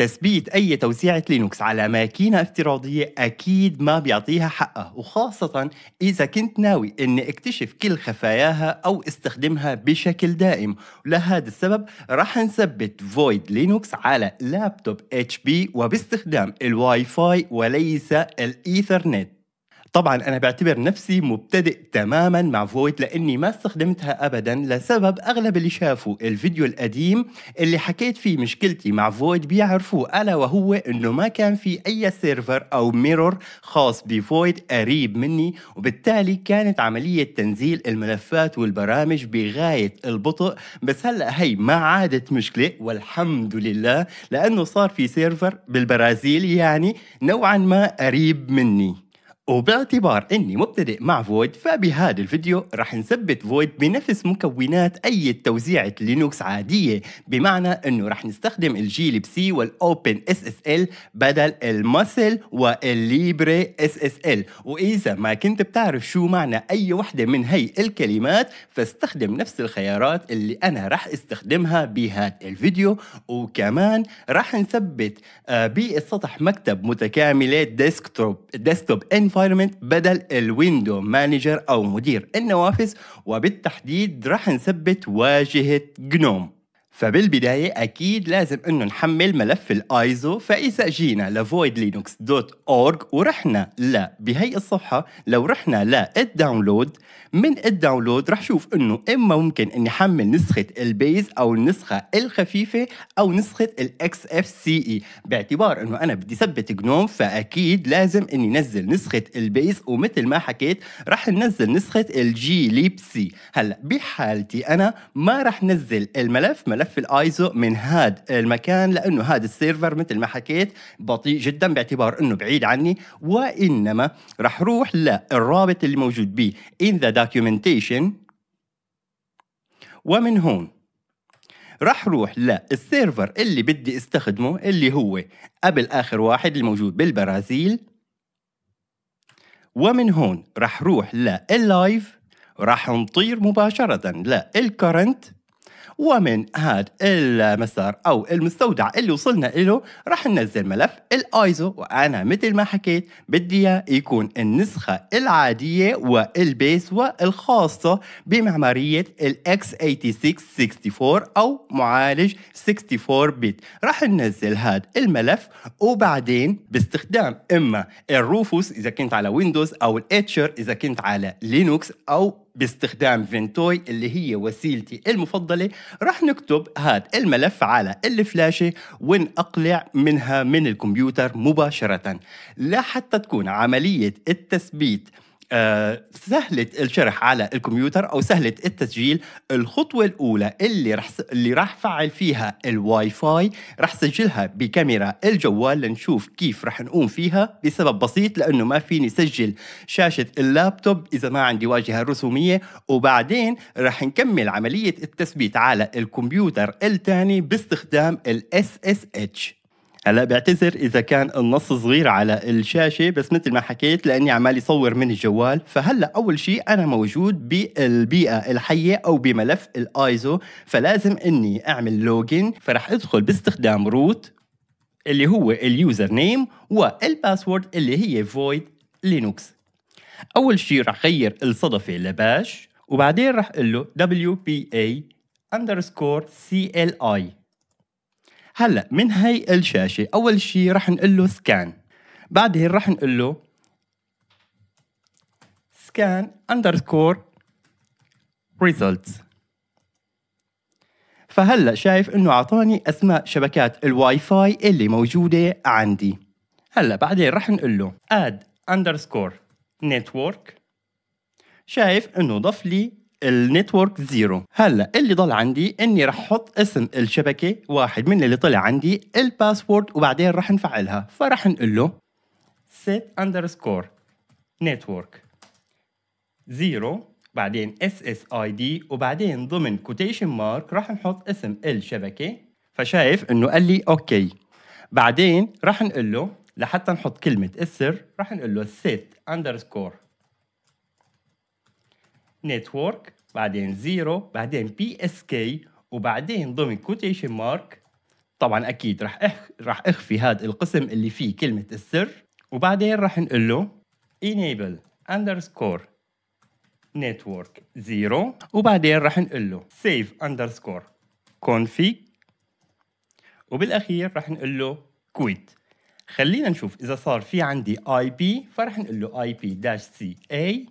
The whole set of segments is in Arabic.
تثبيت أي توسيعة لينوكس على ماكينة افتراضية أكيد ما بيعطيها حقها وخاصة إذا كنت ناوي أني اكتشف كل خفاياها أو استخدمها بشكل دائم ولهذا السبب رح نثبت فويد لينوكس على لابتوب HP وباستخدام الواي فاي وليس الإيثرنت طبعا انا بعتبر نفسي مبتدئ تماما مع فويت لاني ما استخدمتها ابدا لسبب اغلب اللي شافوا الفيديو القديم اللي حكيت فيه مشكلتي مع فويت بيعرفوه الا وهو انه ما كان في اي سيرفر او ميرور خاص بفويت قريب مني وبالتالي كانت عمليه تنزيل الملفات والبرامج بغايه البطء بس هلا هي ما عادت مشكله والحمد لله لانه صار في سيرفر بالبرازيل يعني نوعا ما قريب مني وباعتبار اني مبتدئ مع فويد فبهذا الفيديو راح نثبت فويد بنفس مكونات اي توزيعة لينوكس عادية بمعنى انه راح نستخدم الجيل بسي والاوبن اس اس ال بدل الماسل والليبري اس اس ال واذا ما كنت بتعرف شو معنى اي وحدة من هي الكلمات فاستخدم نفس الخيارات اللي انا راح استخدمها بهذا الفيديو وكمان راح نثبت آه، بالسطح مكتب متكاملة ديسكتوب ديسكتوب انفا انفايرمنت بدل الويندو مانجر أو مدير النوافذ وبالتحديد راح نثبت واجهة جنوم فبالبداية أكيد لازم أنه نحمل ملف الآيزو فإذا جينا voidlinux.org ورحنا ل بهي الصفحة لو رحنا لا الداونلود من الداونلود رح شوف أنه إما ممكن أني حمل نسخة البيز أو النسخة الخفيفة أو نسخة الاكس اف سي اي باعتبار أنه أنا بدي ثبت جنوم فأكيد لازم أني نزل نسخة البيز ومثل ما حكيت رح ننزل نسخة الجي ليب سي هلا بحالتي أنا ما رح نزل الملف ملف في الايزو من هذا المكان لانه هذا السيرفر مثل ما حكيت بطيء جدا باعتبار انه بعيد عني وانما راح روح للرابط اللي موجود به in the documentation ومن هون راح روح للسيرفر اللي بدي استخدمه اللي هو قبل اخر واحد الموجود بالبرازيل ومن هون راح روح لللايف راح نطير مباشرة للكرنت ومن هاد المسار او المستودع اللي وصلنا له راح ننزل ملف الايزو وانا مثل ما حكيت بدي يكون النسخة العادية والبيس والخاصة بمعمارية الاكس 8664 او معالج 64 بت راح ننزل هاد الملف وبعدين باستخدام اما الروفوس اذا كنت على ويندوز او الاتشر اذا كنت على لينوكس او باستخدام فينتوي اللي هي وسيلتي المفضلة رح نكتب هذا الملف على الفلاشة ونأقلع منها من الكمبيوتر مباشرة لا حتى تكون عملية التثبيت سهله الشرح على الكمبيوتر او سهله التسجيل الخطوه الاولى اللي رح اللي راح فعل فيها الواي فاي راح سجلها بكاميرا الجوال لنشوف كيف راح نقوم فيها بسبب بسيط لانه ما فيني سجل شاشه اللابتوب اذا ما عندي واجهه رسوميه وبعدين راح نكمل عمليه التثبيت على الكمبيوتر الثاني باستخدام ال SSH هلا بعتذر اذا كان النص صغير على الشاشه بس مثل ما حكيت لاني عمال يصور من الجوال فهلا اول شيء انا موجود بالبيئه الحيه او بملف الايزو فلازم اني اعمل لوجن فرح ادخل باستخدام روت اللي هو اليوزر نيم والباسورد اللي هي فويد لينوكس اول شيء رح غير الصدفه لباش وبعدين رح اقول له wpa underscore cli هلا من هي الشاشه اول شيء رح نقول له سكان بعدها رح نقول له سكان اندرسكور results فهلا شايف انه اعطاني اسماء شبكات الواي فاي اللي موجوده عندي هلا بعدين رح نقول له اد اندرسكور نتورك شايف انه ضف لي النتورك زيرو هلا اللي ضل عندي اني رح احط اسم الشبكه واحد من اللي طلع عندي الباسورد وبعدين رح نفعلها فرح نقول له set underscore network زيرو بعدين SSID وبعدين ضمن quotation mark راح نحط اسم الشبكه فشايف انه قال لي اوكي بعدين راح نقول له لحتى نحط كلمه السر راح نقول له set underscore نتورك بعدين زيرو بعدين بي اس كي وبعدين ضمن كوتيشن مارك طبعا اكيد راح أخ... راح اخفي هذا القسم اللي فيه كلمه السر وبعدين راح نقول له enable underscore network زيرو وبعدين راح نقول له save underscore config وبالاخير راح نقول له quit خلينا نشوف اذا صار في عندي اي بي فرح نقول له اي بي داش سي اي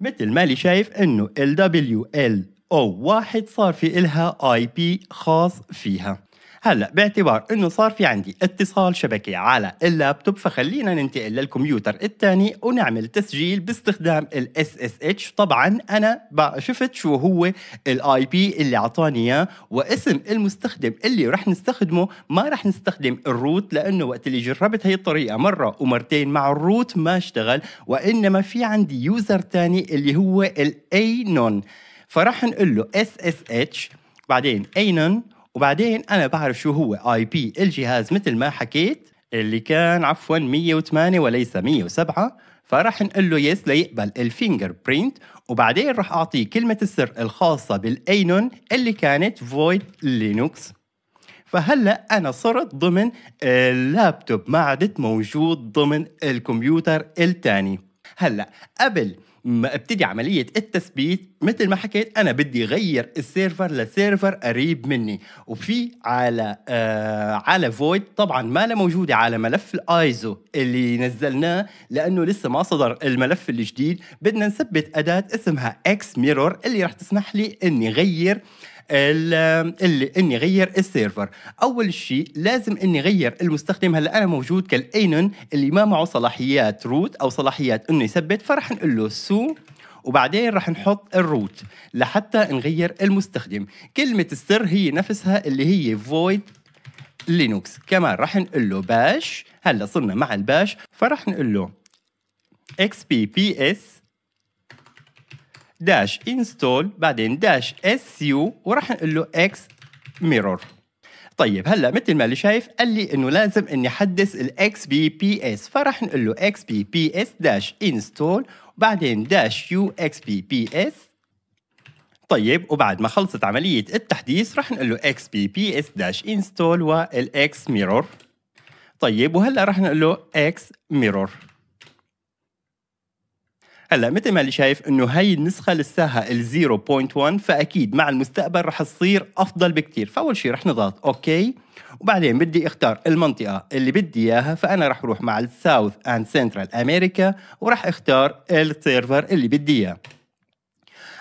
مثل ما اللي شايف انه ال دبليو ال او واحد صار في إلها اي بي خاص فيها هلا باعتبار انه صار في عندي اتصال شبكي على اللابتوب فخلينا ننتقل للكمبيوتر الثاني ونعمل تسجيل باستخدام الاس اس اتش طبعا انا شفت شو هو الاي بي اللي اعطاني اياه واسم المستخدم اللي رح نستخدمه ما رح نستخدم الروت لانه وقت اللي جربت هي الطريقه مره ومرتين مع الروت ما اشتغل وانما في عندي يوزر ثاني اللي هو الاي نون فرح نقول له اس اس اتش بعدين اينون وبعدين انا بعرف شو هو اي بي الجهاز مثل ما حكيت اللي كان عفوا 108 وليس 107 فراح نقول له يس ليقبل الفينجر برينت وبعدين راح اعطيه كلمه السر الخاصه بالاينون اللي كانت فويد لينوكس فهلا انا صرت ضمن اللابتوب ما عدت موجود ضمن الكمبيوتر الثاني هلا قبل ما ابتدي عملية التثبيت مثل ما حكيت أنا بدي غير السيرفر لسيرفر قريب مني وفي على آه على فويد طبعا ما لا موجودة على ملف الايزو اللي نزلناه لأنه لسه ما صدر الملف الجديد بدنا نثبت أداة اسمها اكس ميرور اللي رح تسمح لي إني غير آه اللي اني غير السيرفر اول شيء لازم اني غير المستخدم هلا انا موجود كالاينون اللي ما معه صلاحيات روت او صلاحيات انه يثبت فرح نقول له سو وبعدين رح نحط الروت لحتى نغير المستخدم كلمة السر هي نفسها اللي هي void لينوكس كمان رح نقول له باش هلا صرنا مع الباش فرح نقول له xpps داش انستول بعدين داش اس يو وراح نقول له اكس ميرور طيب هلا مثل ما اللي شايف قال لي انه لازم اني احدث الاكس بي بي اس فراح نقول له اكس بي بي اس داش انستول وبعدين داش يو اكس بي بي اس طيب وبعد ما خلصت عملية التحديث رح نقول له اكس بي بي اس داش انستول والاكس ميرور طيب وهلا رح نقول له اكس ميرور هلا مثل ما اللي شايف انه هي النسخه لساها ال 0.1 فاكيد مع المستقبل رح تصير افضل بكتير فاول شيء رح نضغط اوكي وبعدين بدي اختار المنطقه اللي بدي اياها فانا رح اروح مع الساوث اند سنترال امريكا ورح اختار السيرفر اللي بدي اياه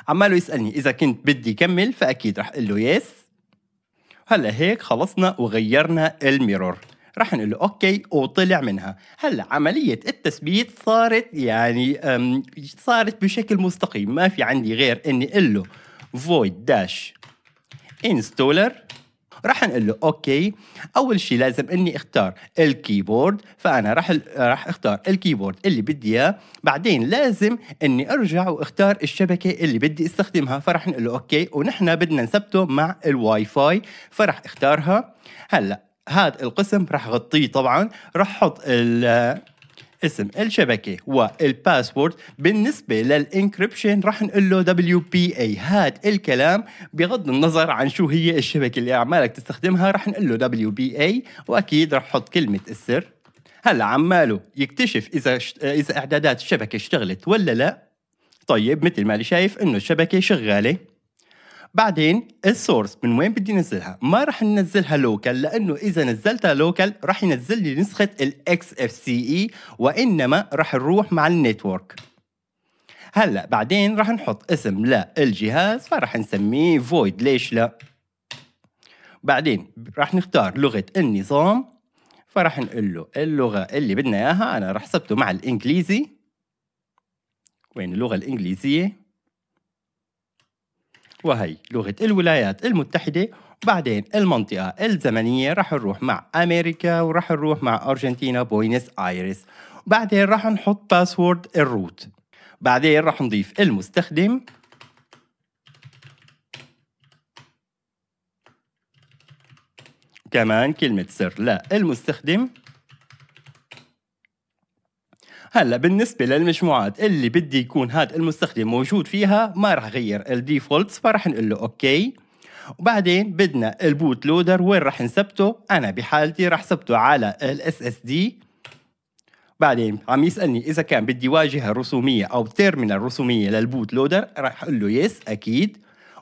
عماله يسالني اذا كنت بدي كمل فاكيد رح اقول له يس هلا هيك خلصنا وغيرنا الميرور رح نقول له اوكي وطلع منها هلا عمليه التثبيت صارت يعني صارت بشكل مستقيم ما في عندي غير اني اقول له void dash installer رح نقول له اوكي اول شيء لازم اني اختار الكيبورد فانا رح رح اختار الكيبورد اللي بدي اياه بعدين لازم اني ارجع واختار الشبكه اللي بدي استخدمها فرح نقول له اوكي ونحن بدنا نثبته مع الواي فاي فرح اختارها هلا هذا القسم راح غطيه طبعا راح احط اسم الشبكة والباسورد بالنسبة للانكربشن راح نقول له WPA هاد الكلام بغض النظر عن شو هي الشبكة اللي عمالك تستخدمها راح نقول له WPA وأكيد راح حط كلمة السر هلا عماله يكتشف إذا إذا إعدادات الشبكة اشتغلت ولا لا طيب مثل ما اللي شايف إنه الشبكة شغالة بعدين السورس من وين بدي نزلها ما راح ننزلها لوكال لانه اذا نزلتها لوكال راح ينزل لي نسخه الاكس اف سي اي وانما راح نروح مع النيتورك هلا بعدين راح نحط اسم للجهاز فراح نسميه فويد ليش لا بعدين راح نختار لغه النظام فراح نقول له اللغه اللي بدنا اياها انا راح حسبته مع الانجليزي وين اللغه الانجليزيه وهي لغة الولايات المتحدة وبعدين المنطقة الزمنية رح نروح مع أمريكا وراح نروح مع أرجنتينا بوينس آيرس وبعدين رح نحط باسورد الروت بعدين رح نضيف المستخدم كمان كلمة سر للمستخدم هلا بالنسبه للمجموعات اللي بدي يكون هذا المستخدم موجود فيها ما راح اغير الديفولتس فرح نقول له اوكي وبعدين بدنا البوت لودر وين راح نثبته انا بحالتي راح ثبته على ال اس دي بعدين عم يسالني اذا كان بدي واجهه رسوميه او تيرمينال رسوميه للبوت لودر راح اقول له يس اكيد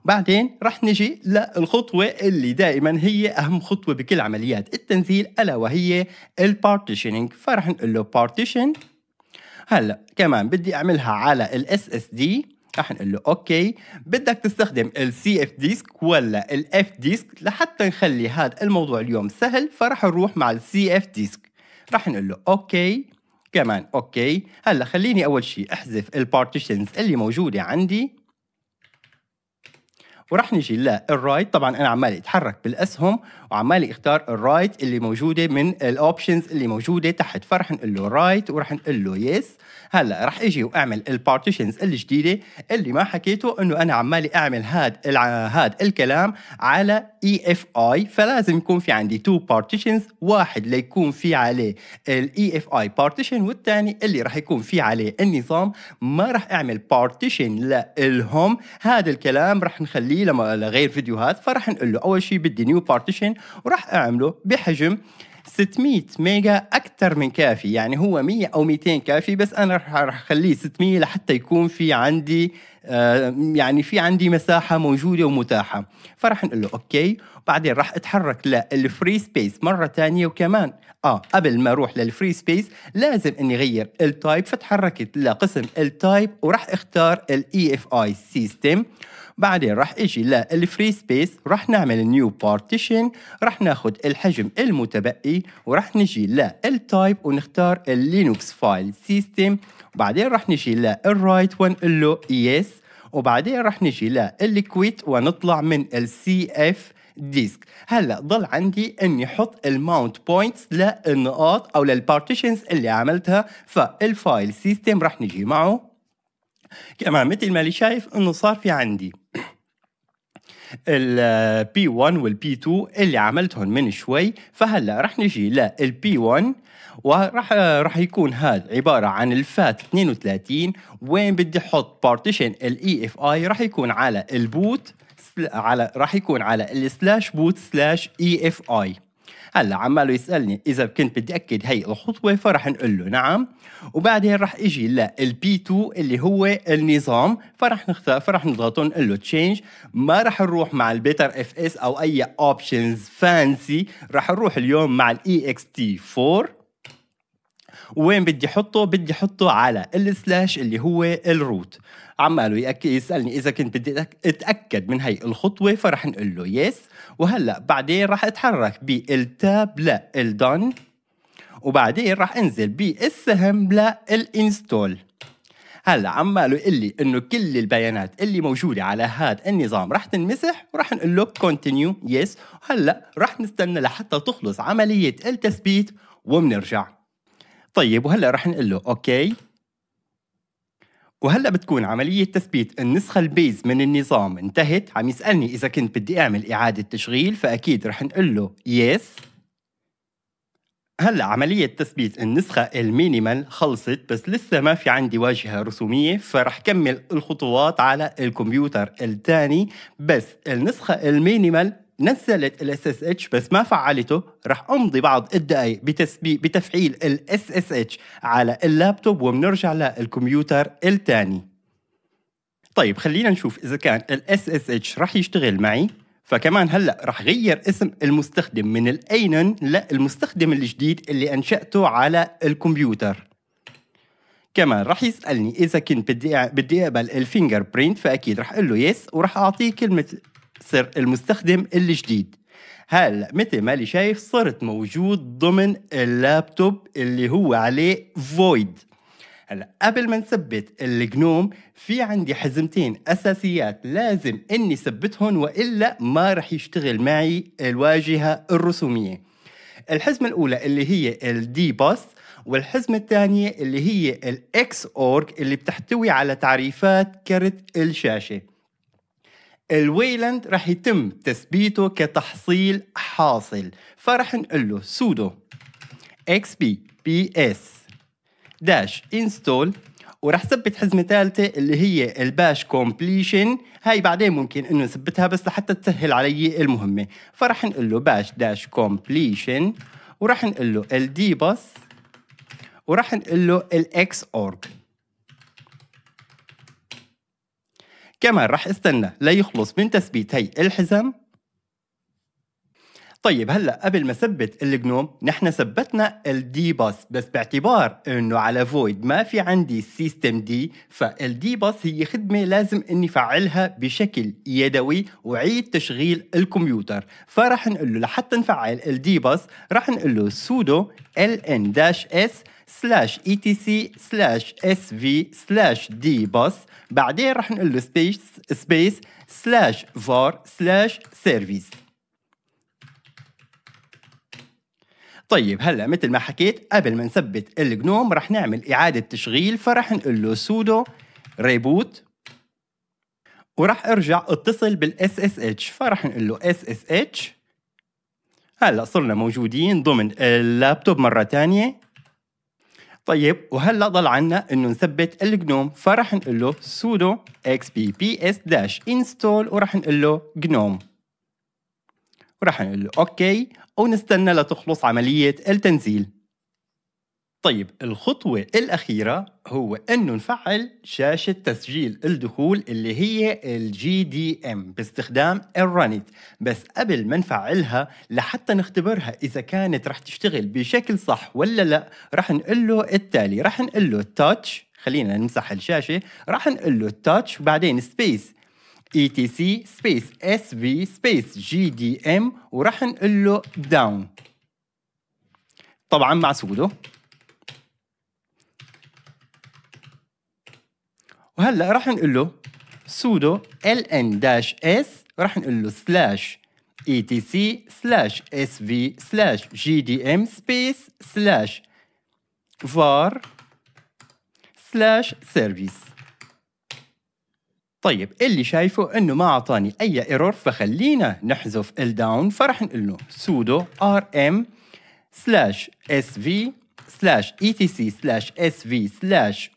بعدين رح نجي للخطوة اللي دائما هي أهم خطوة بكل عمليات التنزيل ألا وهي البارتيشنينج فرح نقول له partition هلا كمان بدي اعملها على الاس اس دي رح نقول له اوكي بدك تستخدم السي اف ديسك ولا الاف ديسك لحتى نخلي هذا الموضوع اليوم سهل فرح نروح مع السي اف ديسك رح نقول له اوكي كمان اوكي هلا خليني اول شيء احذف البارتيشنز اللي موجوده عندي وراح نجي للرايت طبعا انا عمال اتحرك بالاسهم وعمال اختار الرايت اللي موجوده من الاوبشنز اللي موجوده تحت فرح نقول له رايت وراح نقول له يس هلا راح اجي واعمل البارتيشنز الجديده اللي ما حكيته انه انا عمالي اعمل هاد هاد الكلام على اي اف اي فلازم يكون في عندي تو بارتيشنز واحد ليكون في عليه الاي اف اي بارتيشن والثاني اللي راح يكون في عليه النظام ما راح اعمل بارتيشن لهم هذا الكلام راح نخليه لما لغير فيديوهات فراح نقول له اول شيء بدي نيو بارتيشن وراح اعمله بحجم 600 ميجا اكثر من كافي يعني هو 100 او 200 كافي بس انا راح اخليه 600 لحتى يكون في عندي آه، يعني في عندي مساحه موجوده ومتاحه فراح نقول له اوكي بعدين راح اتحرك للفري سبيس مره ثانيه وكمان اه قبل ما اروح للفري سبيس لازم اني اغير التايب فتحركت لقسم التايب وراح اختار الاي اف اي سيستم بعدين راح اجي للفري سبيس راح نعمل نيو بارتيشن راح ناخذ الحجم المتبقي وراح نجي للتايب ونختار اللينوكس فايل سيستم وبعدين راح نجي للرايت ونقول له يس وبعدين راح نجي للكويت ونطلع من السي اف ديسك هلا ضل عندي اني احط الماونت بوينتس للنقاط او للبارتيشنز اللي عملتها فالفايل سيستم رح نجي معه كمان مثل ما اللي شايف انه صار في عندي ال P1 وال P2 اللي عملتهم من شوي فهلا رح نجي لل P1 ورح رح يكون هذا عبارة عن الفات 32 وين بدي احط بارتيشن ال EFI رح يكون على البوت على راح يكون على السلاش بوت سلاش اي اف اي هلا عماله يسالني اذا كنت بدي اكد هي الخطوه فرح نقول له نعم وبعدين راح اجي للبي 2 اللي هو النظام فرح نختار فرح نضغط نقول له تشينج ما راح نروح مع البيتر اف اس او اي اوبشنز فانسي راح نروح اليوم مع الاي اكس تي 4 وين بدي حطه بدي حطه على السلاش اللي هو الروت عماله يأكد يسالني اذا كنت بدي اتاكد من هي الخطوه فرح نقول له يس وهلا بعدين راح اتحرك بالتاب للدون وبعدين راح انزل بالسهم للانستول هلا عماله يقول لي انه كل البيانات اللي موجوده على هذا النظام رح تنمسح ورح نقول له كونتينيو يس هلا رح نستنى لحتى تخلص عمليه التثبيت وبنرجع طيب وهلا رح نقول له اوكي وهلا بتكون عملية تثبيت النسخة البيز من النظام انتهت عم يسألني إذا كنت بدي أعمل إعادة تشغيل فأكيد رح نقول له يس هلا عملية تثبيت النسخة المينيمال خلصت بس لسه ما في عندي واجهة رسومية فرح كمل الخطوات على الكمبيوتر الثاني بس النسخة المينيمال نزلت الاس اس اتش بس ما فعلته رح امضي بعض الدقائق بتسبيق بتفعيل الاس اس اتش على اللابتوب وبنرجع للكمبيوتر الثاني طيب خلينا نشوف اذا كان الاس اس اتش رح يشتغل معي فكمان هلا رح غير اسم المستخدم من الاينن للمستخدم الجديد اللي انشاته على الكمبيوتر كمان رح يسالني اذا كنت بدي بدي اقبل الفينجر برينت فاكيد رح اقول له يس ورح اعطيه كلمه تصير المستخدم الجديد هلا مثل ما لي شايف صرت موجود ضمن اللابتوب اللي هو عليه فويد هلا قبل ما نثبت الجنوم في عندي حزمتين اساسيات لازم اني ثبتهم والا ما رح يشتغل معي الواجهه الرسوميه الحزمه الاولى اللي هي الدي باس والحزمة الثانية اللي هي الاكس اورج اللي بتحتوي على تعريفات كرت الشاشة الويلاند رح يتم تثبيته كتحصيل حاصل فرح نقول له سودو xbbs داش انستول ورح ثبت حزمه ثالثه اللي هي الباش كومبليشن هاي بعدين ممكن انه نثبتها بس لحتى تسهل علي المهمه فرح نقول له باش داش كومبليشن ورح نقول له الديبس ورح نقول له الاكس اورج كمان رح استنى ليخلص من تثبيت هي الحزام طيب هلا قبل ما ثبت الجنوم نحن ثبتنا الدي باس بس باعتبار انه على فويد ما في عندي سيستم دي فالدي باس هي خدمه لازم اني فعلها بشكل يدوي وعيد تشغيل الكمبيوتر فرح نقول له لحتى نفعل الدي باس راح نقول له sudo ln-s سلاش اي تي سي سلاش اس في سلاش دي باس بعدين رح نقول له سبيس سبيس سلاش فار سلاش سيرفيس طيب هلا مثل ما حكيت قبل ما نثبت الجنوم رح نعمل اعاده تشغيل فرح نقول له sudo reboot ورح ارجع اتصل بالاس اس اتش فرح نقول له اس اس اتش هلا صرنا موجودين ضمن اللابتوب مره ثانيه طيب وهلا ضل عنا انه نثبت الجنوم فرح نقول له sudo اكس ورح بي نقول له جنوم وراح نقول له اوكي ونستنى لتخلص عملية التنزيل طيب الخطوة الأخيرة هو أنه نفعل شاشة تسجيل الدخول اللي هي الـ دي ام باستخدام الرانيت بس قبل ما نفعلها لحتى نختبرها إذا كانت رح تشتغل بشكل صح ولا لا رح نقول له التالي رح نقول له Touch خلينا نمسح الشاشة رح نقول له Touch وبعدين سبيس اي تي سي سبيس اس في سبيس جي دي ام وراح نقول له داون طبعا مع سودو وهلا راح نقول له سودو ال ان داش اس راح نقول له سلاش اي تي سي سلاش اس في سلاش جي دي ام سبيس سلاش فار سلاش سيرفيس طيب اللي شايفه انه ما اعطاني اي ايرور فخلينا نحذف ال داون فرح نقول له sudo rm slash sv slash etc slash sv slash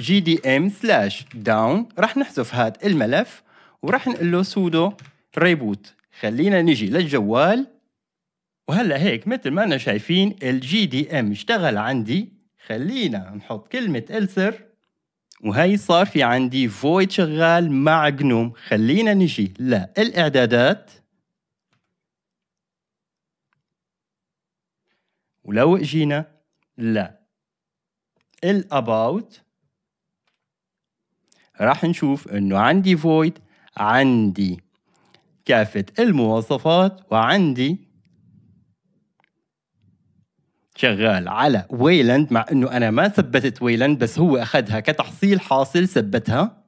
gdm slash down رح راح نحذف هذا الملف وراح نقول له sudo reboot خلينا نجي للجوال وهلا هيك مثل ما انا شايفين الجي دي ام اشتغل عندي خلينا نحط كلمه السر وهي صار في عندي فويد شغال مع جنوم خلينا نجي للإعدادات ولو اجينا لا الاباوت راح نشوف انه عندي فويد عندي كافة المواصفات وعندي شغال على ويلاند مع انه انا ما ثبتت ويلاند بس هو اخذها كتحصيل حاصل ثبتها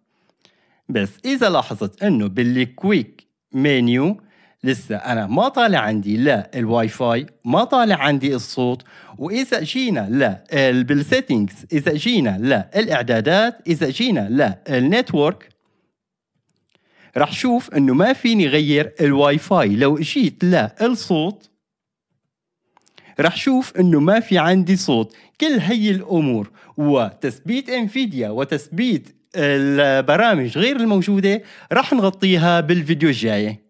بس اذا لاحظت انه بالكويك منيو لسه انا ما طالع عندي لا الواي فاي ما طالع عندي الصوت واذا جينا لا بالسيتنجز اذا جينا لا الاعدادات اذا جينا لا النتورك رح شوف انه ما فيني غير الواي فاي لو جيت لا الصوت رح شوف انه ما في عندي صوت كل هي الامور وتثبيت انفيديا وتثبيت البرامج غير الموجودة رح نغطيها بالفيديو الجاي